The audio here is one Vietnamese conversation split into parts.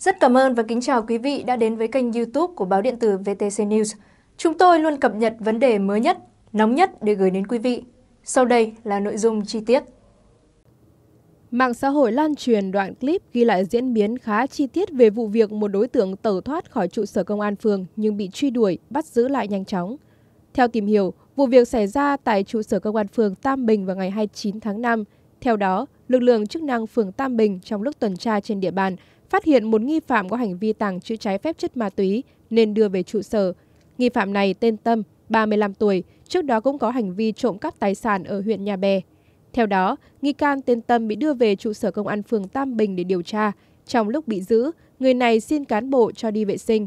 Rất cảm ơn và kính chào quý vị đã đến với kênh youtube của báo điện tử VTC News. Chúng tôi luôn cập nhật vấn đề mới nhất, nóng nhất để gửi đến quý vị. Sau đây là nội dung chi tiết. Mạng xã hội lan truyền đoạn clip ghi lại diễn biến khá chi tiết về vụ việc một đối tượng tẩu thoát khỏi trụ sở công an phường nhưng bị truy đuổi, bắt giữ lại nhanh chóng. Theo tìm hiểu, vụ việc xảy ra tại trụ sở công an phường Tam Bình vào ngày 29 tháng 5. Theo đó, lực lượng chức năng phường Tam Bình trong lúc tuần tra trên địa bàn phát hiện một nghi phạm có hành vi tàng trữ trái phép chất ma túy nên đưa về trụ sở. Nghi phạm này tên Tâm, 35 tuổi, trước đó cũng có hành vi trộm cắp tài sản ở huyện Nhà Bè. Theo đó, nghi can tên Tâm bị đưa về trụ sở công an phường Tam Bình để điều tra. Trong lúc bị giữ, người này xin cán bộ cho đi vệ sinh.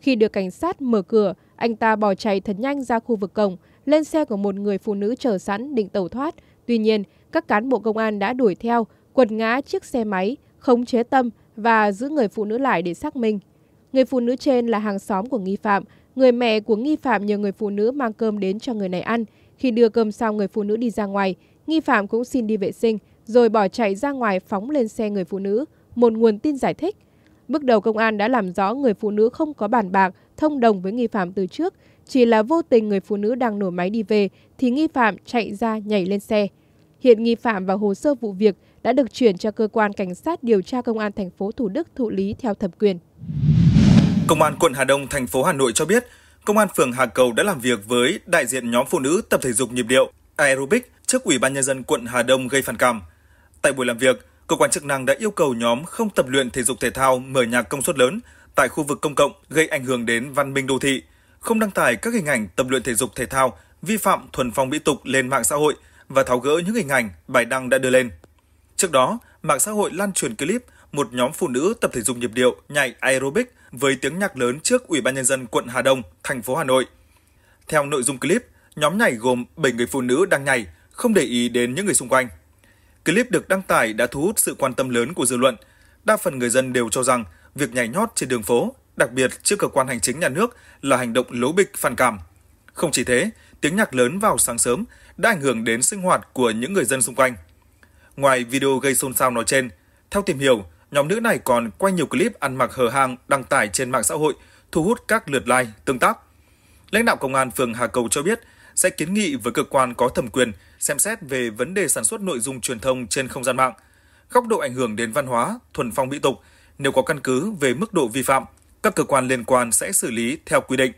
Khi được cảnh sát mở cửa, anh ta bỏ chạy thật nhanh ra khu vực cổng, lên xe của một người phụ nữ chờ sẵn định tẩu thoát. Tuy nhiên, các cán bộ công an đã đuổi theo, quật ngã chiếc xe máy, khống chế Tâm và giữ người phụ nữ lại để xác minh. Người phụ nữ trên là hàng xóm của nghi phạm. Người mẹ của nghi phạm nhờ người phụ nữ mang cơm đến cho người này ăn. Khi đưa cơm xong người phụ nữ đi ra ngoài, nghi phạm cũng xin đi vệ sinh rồi bỏ chạy ra ngoài phóng lên xe người phụ nữ, một nguồn tin giải thích. Bước đầu công an đã làm rõ người phụ nữ không có bàn bạc, thông đồng với nghi phạm từ trước, chỉ là vô tình người phụ nữ đang nổ máy đi về thì nghi phạm chạy ra nhảy lên xe. Hiện nghi phạm và hồ sơ vụ việc – đã được chuyển cho cơ quan cảnh sát điều tra công an thành phố Thủ Đức thụ lý theo thẩm quyền. Công an quận Hà Đông thành phố Hà Nội cho biết, công an phường Hà Cầu đã làm việc với đại diện nhóm phụ nữ tập thể dục nhịp điệu aerobic trước Ủy ban nhân dân quận Hà Đông gây phản cảm. Tại buổi làm việc, cơ quan chức năng đã yêu cầu nhóm không tập luyện thể dục thể thao mở nhạc công suất lớn tại khu vực công cộng gây ảnh hưởng đến văn minh đô thị, không đăng tải các hình ảnh tập luyện thể dục thể thao vi phạm thuần phong mỹ tục lên mạng xã hội và tháo gỡ những hình ảnh bài đăng đã đưa lên. Trước đó, mạng xã hội lan truyền clip một nhóm phụ nữ tập thể dục nhịp điệu, nhảy aerobic với tiếng nhạc lớn trước Ủy ban nhân dân quận Hà Đông, thành phố Hà Nội. Theo nội dung clip, nhóm nhảy gồm 7 người phụ nữ đang nhảy, không để ý đến những người xung quanh. Clip được đăng tải đã thu hút sự quan tâm lớn của dư luận. Đa phần người dân đều cho rằng việc nhảy nhót trên đường phố, đặc biệt trước cơ quan hành chính nhà nước là hành động lố bịch phản cảm. Không chỉ thế, tiếng nhạc lớn vào sáng sớm đã ảnh hưởng đến sinh hoạt của những người dân xung quanh. Ngoài video gây xôn xao nói trên, theo tìm hiểu, nhóm nữ này còn quay nhiều clip ăn mặc hở hang đăng tải trên mạng xã hội, thu hút các lượt like, tương tác. Lãnh đạo Công an phường Hà Cầu cho biết sẽ kiến nghị với cơ quan có thẩm quyền xem xét về vấn đề sản xuất nội dung truyền thông trên không gian mạng, góc độ ảnh hưởng đến văn hóa, thuần phong mỹ tục, nếu có căn cứ về mức độ vi phạm, các cơ quan liên quan sẽ xử lý theo quy định.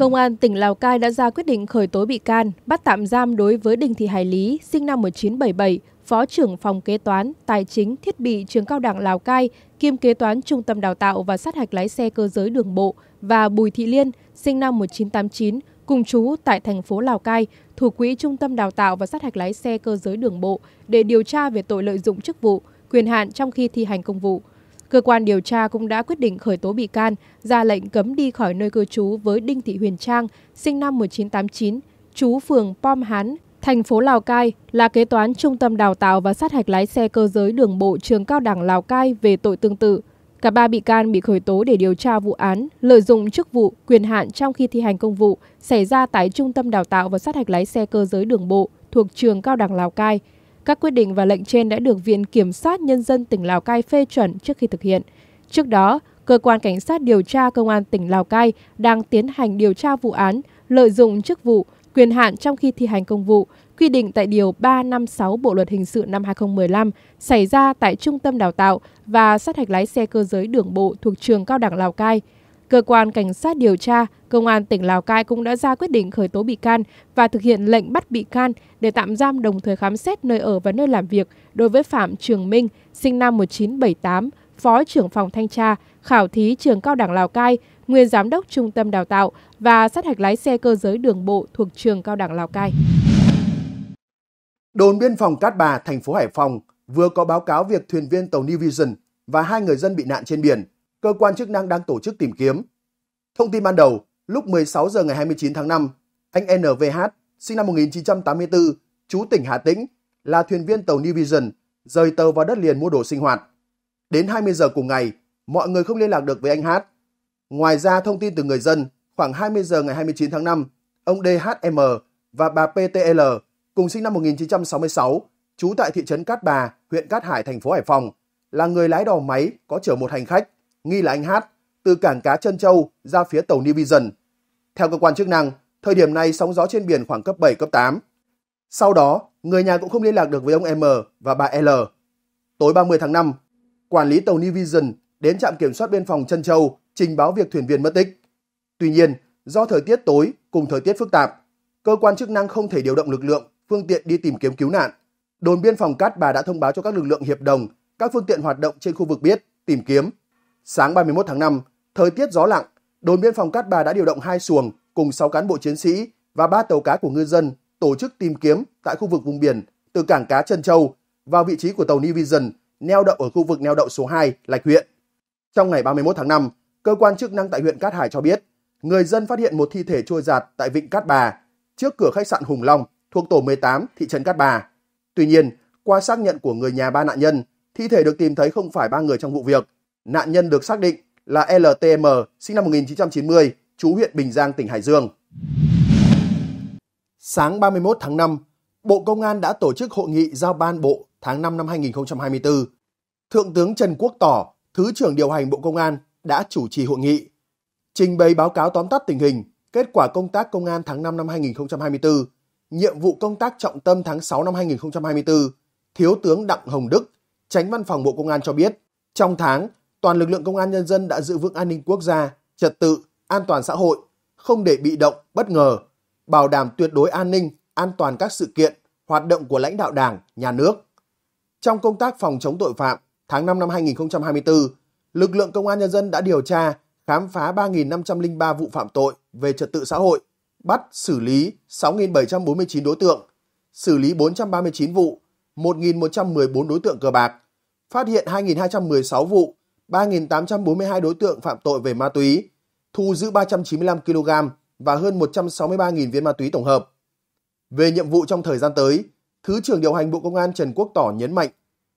Công an tỉnh Lào Cai đã ra quyết định khởi tố bị can, bắt tạm giam đối với Đình Thị Hải Lý, sinh năm 1977, Phó trưởng phòng kế toán, tài chính, thiết bị trường cao đẳng Lào Cai, kiêm kế toán trung tâm đào tạo và sát hạch lái xe cơ giới đường bộ và Bùi Thị Liên, sinh năm 1989, cùng chú tại thành phố Lào Cai, thủ quỹ trung tâm đào tạo và sát hạch lái xe cơ giới đường bộ để điều tra về tội lợi dụng chức vụ, quyền hạn trong khi thi hành công vụ. Cơ quan điều tra cũng đã quyết định khởi tố bị can, ra lệnh cấm đi khỏi nơi cư trú với Đinh Thị Huyền Trang, sinh năm 1989, trú phường Pom Hán, thành phố Lào Cai, là kế toán trung tâm đào tạo và sát hạch lái xe cơ giới đường bộ trường cao đẳng Lào Cai về tội tương tự. Cả ba bị can bị khởi tố để điều tra vụ án lợi dụng chức vụ, quyền hạn trong khi thi hành công vụ xảy ra tại Trung tâm Đào tạo và sát hạch lái xe cơ giới đường bộ thuộc trường Cao đẳng Lào Cai – các quyết định và lệnh trên đã được Viện Kiểm sát Nhân dân tỉnh Lào Cai phê chuẩn trước khi thực hiện. Trước đó, Cơ quan Cảnh sát điều tra Công an tỉnh Lào Cai đang tiến hành điều tra vụ án lợi dụng chức vụ, quyền hạn trong khi thi hành công vụ, quy định tại Điều 356 Bộ Luật Hình sự năm 2015 xảy ra tại Trung tâm Đào tạo và sát hạch lái xe cơ giới đường bộ thuộc Trường Cao đẳng Lào Cai – Cơ quan Cảnh sát điều tra, Công an tỉnh Lào Cai cũng đã ra quyết định khởi tố bị can và thực hiện lệnh bắt bị can để tạm giam đồng thời khám xét nơi ở và nơi làm việc đối với Phạm Trường Minh, sinh năm 1978, Phó trưởng phòng thanh tra, khảo thí trường cao đẳng Lào Cai, nguyên giám đốc trung tâm đào tạo và sát hạch lái xe cơ giới đường bộ thuộc trường cao đẳng Lào Cai. Đồn biên phòng Cát Bà, thành phố Hải Phòng vừa có báo cáo việc thuyền viên tàu New Vision và hai người dân bị nạn trên biển cơ quan chức năng đang tổ chức tìm kiếm. Thông tin ban đầu, lúc 16 giờ ngày 29 tháng 5, anh NVH, sinh năm 1984, chú tỉnh Hà Tĩnh, là thuyền viên tàu New Vision, rời tàu vào đất liền mua đồ sinh hoạt. Đến 20 giờ cùng ngày, mọi người không liên lạc được với anh Hát. Ngoài ra, thông tin từ người dân, khoảng 20 giờ ngày 29 tháng 5, ông DHM và bà PTL, cùng sinh năm 1966, trú tại thị trấn Cát Bà, huyện Cát Hải, thành phố Hải Phòng, là người lái đò máy có chở một hành khách nghi là anh Hát, từ cảng cá Trân Châu ra phía tàu New Vision. Theo cơ quan chức năng, thời điểm này sóng gió trên biển khoảng cấp 7, cấp 8. Sau đó, người nhà cũng không liên lạc được với ông M và bà L. Tối 30 tháng 5, quản lý tàu New Vision đến trạm kiểm soát biên phòng Trân Châu trình báo việc thuyền viên mất tích. Tuy nhiên, do thời tiết tối cùng thời tiết phức tạp, cơ quan chức năng không thể điều động lực lượng, phương tiện đi tìm kiếm cứu nạn. Đồn biên phòng Cát Bà đã thông báo cho các lực lượng hiệp đồng, các phương tiện hoạt động trên khu vực biết, tìm kiếm Sáng 31 tháng 5, thời tiết gió lặng, đồn biên phòng Cát Bà đã điều động hai xuồng cùng 6 cán bộ chiến sĩ và ba tàu cá của ngư dân tổ chức tìm kiếm tại khu vực vùng biển từ cảng cá Trân Châu vào vị trí của tàu New Vision neo đậu ở khu vực neo đậu số 2 Lạch huyện. Trong ngày 31 tháng 5, cơ quan chức năng tại huyện Cát Hải cho biết, người dân phát hiện một thi thể trôi giạt tại vịnh Cát Bà trước cửa khách sạn Hùng Long thuộc tổ 18 thị trấn Cát Bà. Tuy nhiên, qua xác nhận của người nhà ba nạn nhân, thi thể được tìm thấy không phải ba người trong vụ việc Nạn nhân được xác định là LTM, sinh năm 1990, chú huyện Bình Giang, tỉnh Hải Dương. Sáng 31 tháng 5, Bộ Công an đã tổ chức hội nghị giao ban bộ tháng 5 năm 2024. Thượng tướng Trần Quốc Tỏ, Thứ trưởng điều hành Bộ Công an đã chủ trì hội nghị, trình bày báo cáo tóm tắt tình hình, kết quả công tác công an tháng 5 năm 2024, nhiệm vụ công tác trọng tâm tháng 6 năm 2024, Thiếu tướng Đặng Hồng Đức, Tránh Văn phòng Bộ Công an cho biết, trong tháng toàn lực lượng công an nhân dân đã giữ vững an ninh quốc gia, trật tự, an toàn xã hội, không để bị động, bất ngờ, bảo đảm tuyệt đối an ninh, an toàn các sự kiện, hoạt động của lãnh đạo Đảng, nhà nước. Trong công tác phòng chống tội phạm, tháng 5 năm 2024, lực lượng công an nhân dân đã điều tra, khám phá 3.503 vụ phạm tội về trật tự xã hội, bắt xử lý 6.749 đối tượng, xử lý 439 vụ, 1.114 đối tượng cờ bạc, phát hiện 2.216 vụ, 3.842 đối tượng phạm tội về ma túy, thu giữ 395 kg và hơn 163.000 viên ma túy tổng hợp. Về nhiệm vụ trong thời gian tới, Thứ trưởng điều hành Bộ Công an Trần Quốc Tỏ nhấn mạnh,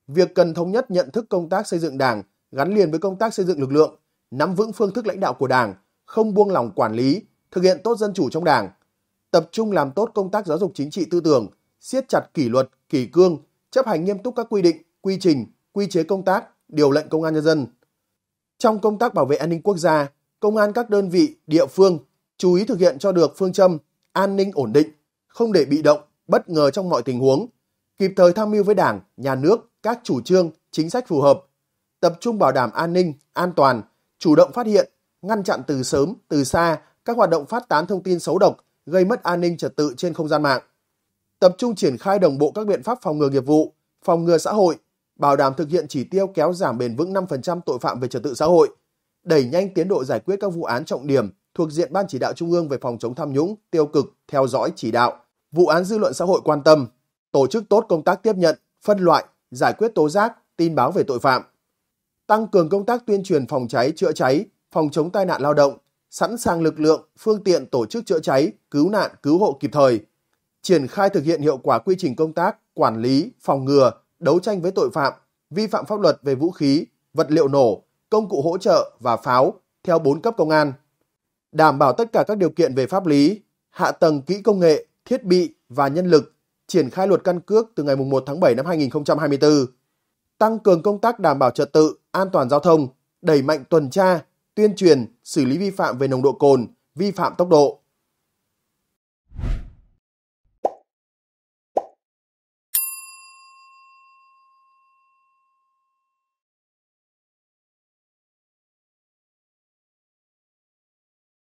việc cần thống nhất nhận thức công tác xây dựng đảng gắn liền với công tác xây dựng lực lượng, nắm vững phương thức lãnh đạo của đảng, không buông lỏng quản lý, thực hiện tốt dân chủ trong đảng, tập trung làm tốt công tác giáo dục chính trị tư tưởng, siết chặt kỷ luật, kỷ cương, chấp hành nghiêm túc các quy định, quy trình, quy chế công tác, điều lệnh công an nhân dân. Trong công tác bảo vệ an ninh quốc gia, công an các đơn vị, địa phương chú ý thực hiện cho được phương châm an ninh ổn định, không để bị động, bất ngờ trong mọi tình huống, kịp thời tham mưu với Đảng, Nhà nước các chủ trương, chính sách phù hợp, tập trung bảo đảm an ninh, an toàn, chủ động phát hiện, ngăn chặn từ sớm, từ xa các hoạt động phát tán thông tin xấu độc, gây mất an ninh trật tự trên không gian mạng. Tập trung triển khai đồng bộ các biện pháp phòng ngừa nghiệp vụ, phòng ngừa xã hội, bảo đảm thực hiện chỉ tiêu kéo giảm bền vững 5% tội phạm về trật tự xã hội, đẩy nhanh tiến độ giải quyết các vụ án trọng điểm thuộc diện Ban chỉ đạo Trung ương về phòng chống tham nhũng, tiêu cực, theo dõi chỉ đạo, vụ án dư luận xã hội quan tâm, tổ chức tốt công tác tiếp nhận, phân loại, giải quyết tố giác, tin báo về tội phạm, tăng cường công tác tuyên truyền phòng cháy, chữa cháy, phòng chống tai nạn lao động, sẵn sàng lực lượng, phương tiện tổ chức chữa cháy, cứu nạn, cứu hộ kịp thời, triển khai thực hiện hiệu quả quy trình công tác, quản lý, phòng ngừa, đấu tranh với tội phạm, vi phạm pháp luật về vũ khí, vật liệu nổ, công cụ hỗ trợ và pháo theo 4 cấp công an. Đảm bảo tất cả các điều kiện về pháp lý, hạ tầng kỹ công nghệ, thiết bị và nhân lực, triển khai luật căn cước từ ngày 1 tháng 7 năm 2024. Tăng cường công tác đảm bảo trật tự, an toàn giao thông, đẩy mạnh tuần tra, tuyên truyền, xử lý vi phạm về nồng độ cồn, vi phạm tốc độ.